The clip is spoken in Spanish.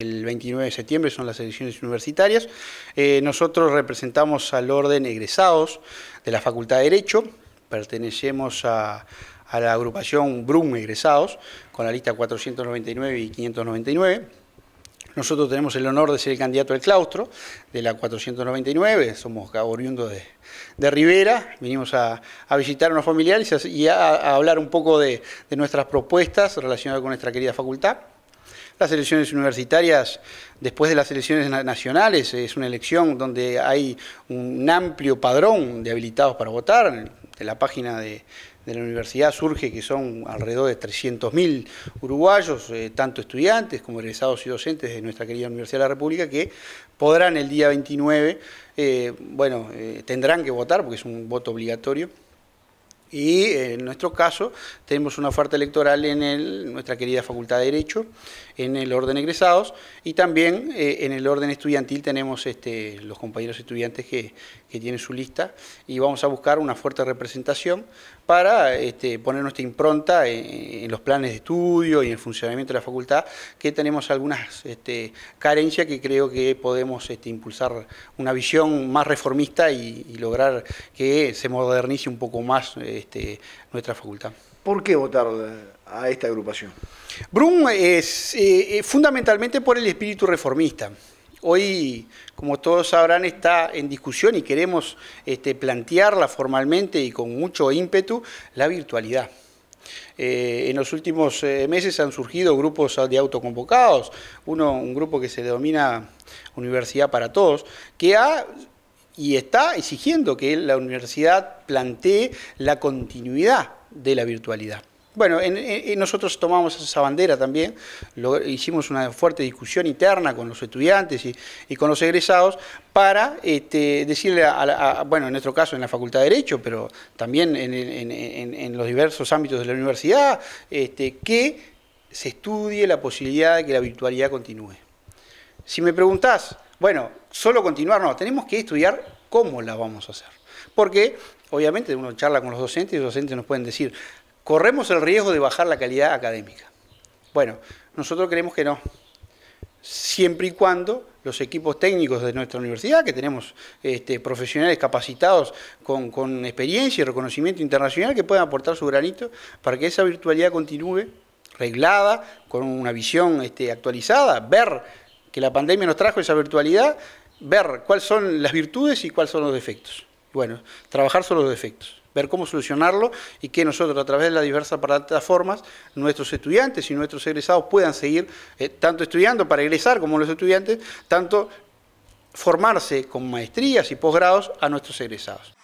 El 29 de septiembre son las elecciones universitarias. Eh, nosotros representamos al orden egresados de la Facultad de Derecho, pertenecemos a, la agrupación BRUM egresados, con la lista 499 y 599. Nosotros tenemos el honor de ser el candidato del claustro de la 499, somos oriundos de, de Rivera, vinimos a, visitar a unos familiares y a, hablar un poco de nuestras propuestas relacionadas con nuestra querida facultad. Las elecciones universitarias, después de las elecciones nacionales, es una elección donde hay un amplio padrón de habilitados para votar. En la página de, la universidad surge que son alrededor de 300.000 uruguayos, eh, tanto estudiantes como egresados y docentes de nuestra querida Universidad de la República, que podrán el día 29, eh, bueno, eh, tendrán que votar porque es un voto obligatorio y eh, en nuestro caso tenemos una oferta electoral en nuestra querida Facultad de Derecho, en el orden egresados y también eh, en el orden estudiantil tenemos este, los compañeros estudiantes que, tienen su lista y vamos a buscar una fuerte representación para este, poner nuestra impronta en, los planes de estudio y en el funcionamiento de la facultad, que tenemos algunas este, carencias que creo que podemos impulsar una visión más reformista y, lograr que se modernice un poco más. Eh, este, nuestra facultad. ¿Por qué votar a esta agrupación? Brum es eh, eh, fundamentalmente por el espíritu reformista. Hoy, como todos sabrán, está en discusión y queremos este, plantearla formalmente y con mucho ímpetu la virtualidad. Eh, en los últimos meses han surgido grupos de autoconvocados, uno, un grupo que se denomina Universidad para Todos, que ha y está exigiendo que la universidad plantee la continuidad de la virtualidad. Bueno, nosotros tomamos esa bandera también, hicimos una fuerte discusión interna con los estudiantes y, con los egresados para este, decirle, a, bueno, en nuestro caso en la Facultad de Derecho, pero también en, en los diversos ámbitos de la universidad, este, que se estudie la posibilidad de que la virtualidad continúe. Si me preguntás, bueno, solo continuar, no, tenemos que estudiar cómo la vamos a hacer. Porque, obviamente, uno charla con los docentes y los docentes nos pueden decir, corremos el riesgo de bajar la calidad académica. Bueno, nosotros creemos que no. Siempre y cuando los equipos técnicos de nuestra universidad, que tenemos este, profesionales capacitados con, experiencia y reconocimiento internacional que puedan aportar su granito para que esa virtualidad continúe reglada, con una visión este, actualizada, ver que la pandemia nos trajo, esa virtualidad, ver cuáles son las virtudes y cuáles son los defectos. Bueno, trabajar sobre los defectos, ver cómo solucionarlo y que nosotros a través de las diversas plataformas, nuestros estudiantes y nuestros egresados puedan seguir eh, tanto estudiando para egresar como los estudiantes, tanto formarse con maestrías y posgrados a nuestros egresados.